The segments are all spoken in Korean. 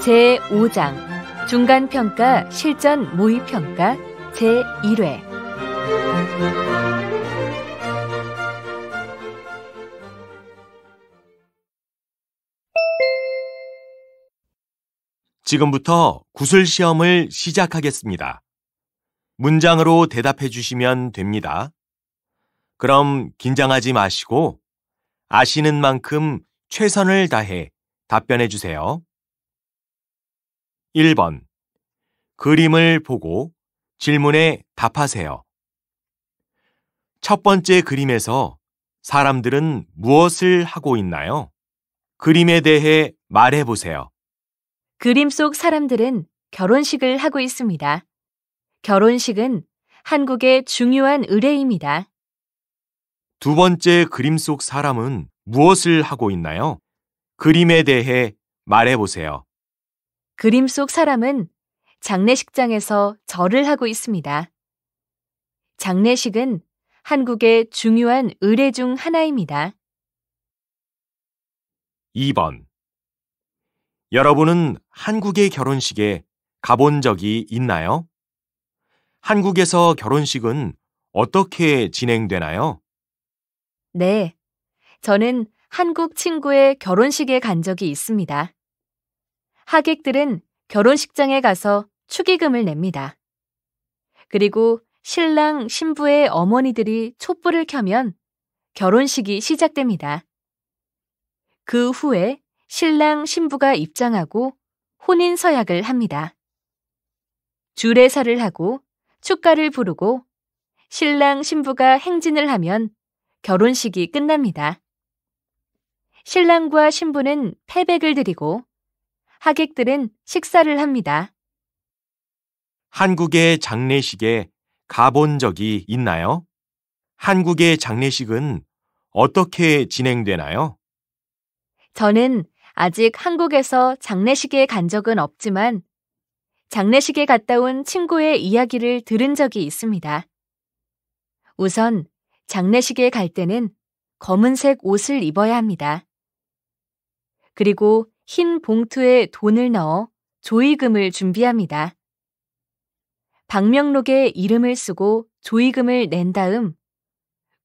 제5장 중간평가 실전 모의평가 제1회 지금부터 구술 시험을 시작하겠습니다. 문장으로 대답해 주시면 됩니다. 그럼 긴장하지 마시고 아시는 만큼 최선을 다해 답변해 주세요. 1번. 그림을 보고 질문에 답하세요. 첫 번째 그림에서 사람들은 무엇을 하고 있나요? 그림에 대해 말해 보세요. 그림 속 사람들은 결혼식을 하고 있습니다. 결혼식은 한국의 중요한 의례입니다. 두 번째 그림 속 사람은 무엇을 하고 있나요? 그림에 대해 말해 보세요. 그림 속 사람은 장례식장에서 절을 하고 있습니다. 장례식은 한국의 중요한 의례 중 하나입니다. 2번 여러분은 한국의 결혼식에 가본 적이 있나요? 한국에서 결혼식은 어떻게 진행되나요? 네. 저는 한국 친구의 결혼식에 간 적이 있습니다. 하객들은 결혼식장에 가서 축의금을 냅니다. 그리고 신랑 신부의 어머니들이 촛불을 켜면 결혼식이 시작됩니다. 그 후에 신랑 신부가 입장하고 혼인 서약을 합니다. 주례사를 하고 축가를 부르고 신랑 신부가 행진을 하면 결혼식이 끝납니다. 신랑과 신부는 패백을 드리고 하객들은 식사를 합니다. 한국의 장례식에 가본 적이 있나요? 한국의 장례식은 어떻게 진행되나요? 저는 아직 한국에서 장례식에 간 적은 없지만 장례식에 갔다 온 친구의 이야기를 들은 적이 있습니다. 우선 장례식에 갈 때는 검은색 옷을 입어야 합니다. 그리고 흰 봉투에 돈을 넣어 조의금을 준비합니다. 방명록에 이름을 쓰고 조의금을 낸 다음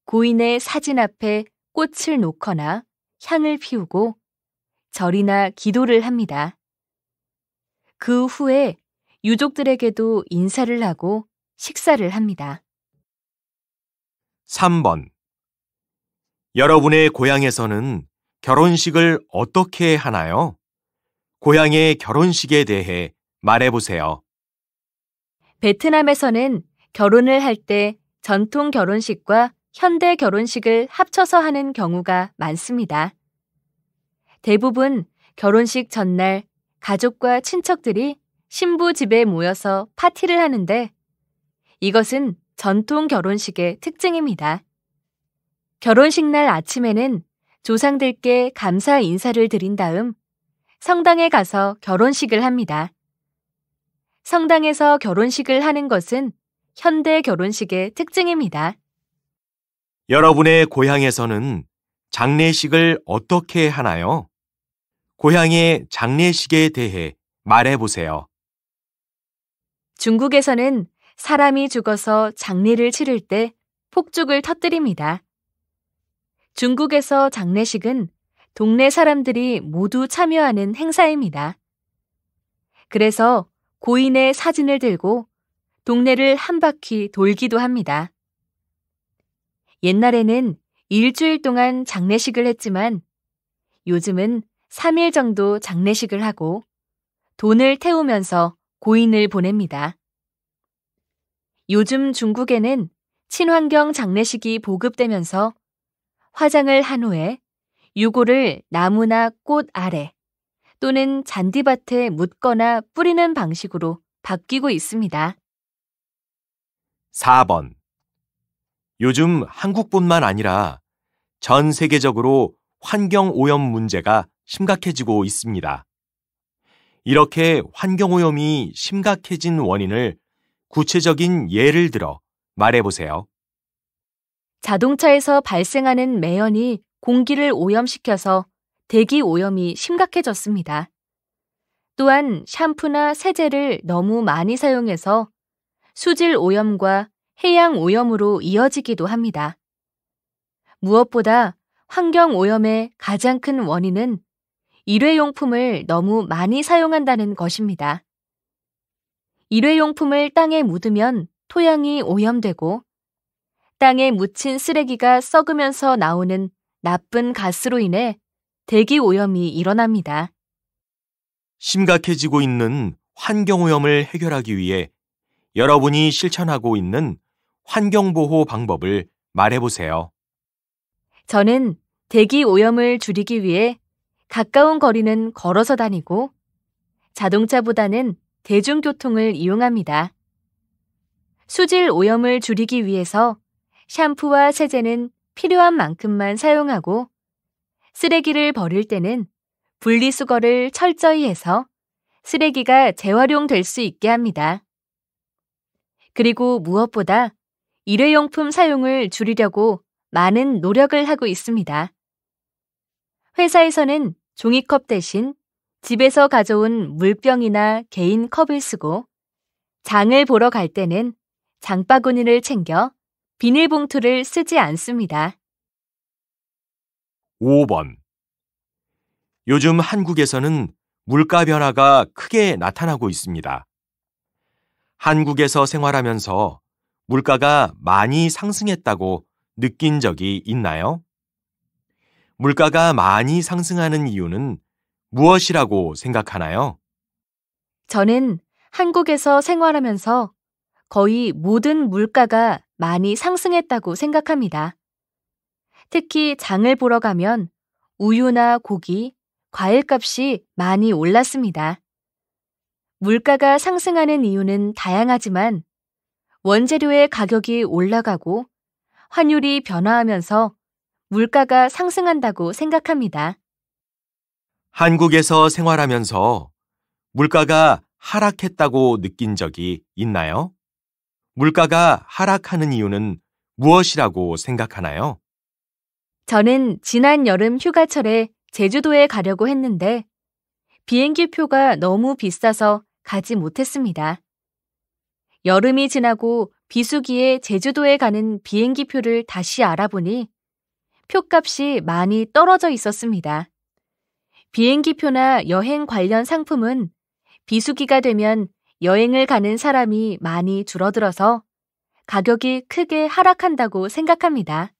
고인의 사진 앞에 꽃을 놓거나 향을 피우고 절이나 기도를 합니다. 그 후에 유족들에게도 인사를 하고 식사를 합니다. 3번 여러분의 고향에서는 결혼식을 어떻게 하나요? 고향의 결혼식에 대해 말해보세요. 베트남에서는 결혼을 할 때 전통 결혼식과 현대 결혼식을 합쳐서 하는 경우가 많습니다. 대부분 결혼식 전날 가족과 친척들이 신부 집에 모여서 파티를 하는데 이것은 전통 결혼식의 특징입니다. 결혼식 날 아침에는 조상들께 감사 인사를 드린 다음 성당에 가서 결혼식을 합니다. 성당에서 결혼식을 하는 것은 현대 결혼식의 특징입니다. 여러분의 고향에서는 장례식을 어떻게 하나요? 고향의 장례식에 대해 말해보세요. 중국에서는 사람이 죽어서 장례를 치를 때 폭죽을 터뜨립니다. 중국에서 장례식은 동네 사람들이 모두 참여하는 행사입니다. 그래서 고인의 사진을 들고 동네를 한 바퀴 돌기도 합니다. 옛날에는 일주일 동안 장례식을 했지만 요즘은 3일 정도 장례식을 하고 돈을 태우면서 고인을 보냅니다. 요즘 중국에는 친환경 장례식이 보급되면서 화장을 한 후에 유골을 나무나 꽃 아래 또는 잔디밭에 묻거나 뿌리는 방식으로 바뀌고 있습니다. 4번 요즘 한국뿐만 아니라 전 세계적으로 환경 오염 문제가 심각해지고 있습니다. 이렇게 환경 오염이 심각해진 원인을 구체적인 예를 들어 말해 보세요. 자동차에서 발생하는 매연이 공기를 오염시켜서 대기 오염이 심각해졌습니다. 또한 샴푸나 세제를 너무 많이 사용해서 수질 오염과 해양 오염으로 이어지기도 합니다. 무엇보다 환경 오염의 가장 큰 원인은 일회용품을 너무 많이 사용한다는 것입니다. 일회용품을 땅에 묻으면 토양이 오염되고 땅에 묻힌 쓰레기가 썩으면서 나오는 나쁜 가스로 인해 대기 오염이 일어납니다. 심각해지고 있는 환경오염을 해결하기 위해 여러분이 실천하고 있는 환경보호 방법을 말해보세요. 저는 대기 오염을 줄이기 위해 가까운 거리는 걸어서 다니고 자동차보다는 대중교통을 이용합니다. 수질 오염을 줄이기 위해서 샴푸와 세제는 필요한 만큼만 사용하고 쓰레기를 버릴 때는 분리수거를 철저히 해서 쓰레기가 재활용될 수 있게 합니다. 그리고 무엇보다 일회용품 사용을 줄이려고 많은 노력을 하고 있습니다. 회사에서는 종이컵 대신 집에서 가져온 물병이나 개인 컵을 쓰고 장을 보러 갈 때는 장바구니를 챙겨 비닐봉투를 쓰지 않습니다. 5번 요즘 한국에서는 물가 변화가 크게 나타나고 있습니다. 한국에서 생활하면서 물가가 많이 상승했다고 느낀 적이 있나요? 물가가 많이 상승하는 이유는 무엇이라고 생각하나요? 저는 한국에서 생활하면서 거의 모든 물가가 많이 상승했다고 생각합니다. 특히 장을 보러 가면 우유나 고기, 과일값이 많이 올랐습니다. 물가가 상승하는 이유는 다양하지만 원재료의 가격이 올라가고 환율이 변화하면서 물가가 상승한다고 생각합니다. 한국에서 생활하면서 물가가 하락했다고 느낀 적이 있나요? 물가가 하락하는 이유는 무엇이라고 생각하나요? 저는 지난 여름 휴가철에 제주도에 가려고 했는데 비행기 표가 너무 비싸서 가지 못했습니다. 여름이 지나고 비수기에 제주도에 가는 비행기 표를 다시 알아보니 표값이 많이 떨어져 있었습니다. 비행기 표나 여행 관련 상품은 비수기가 되면 여행을 가는 사람이 많이 줄어들어서 가격이 크게 하락한다고 생각합니다.